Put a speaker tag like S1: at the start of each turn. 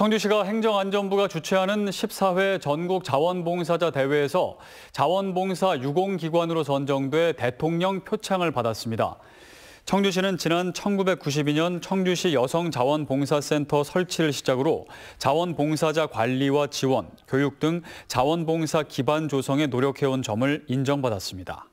S1: 청주시가 행정안전부가 주최하는 14회 전국 자원봉사자 대회에서 자원봉사 유공기관으로 선정돼 대통령 표창을 받았습니다. 청주시는 지난 1992년 청주시 여성자원봉사센터 설치를 시작으로 자원봉사자 관리와 지원, 교육 등 자원봉사 기반 조성에 노력해온 점을 인정받았습니다.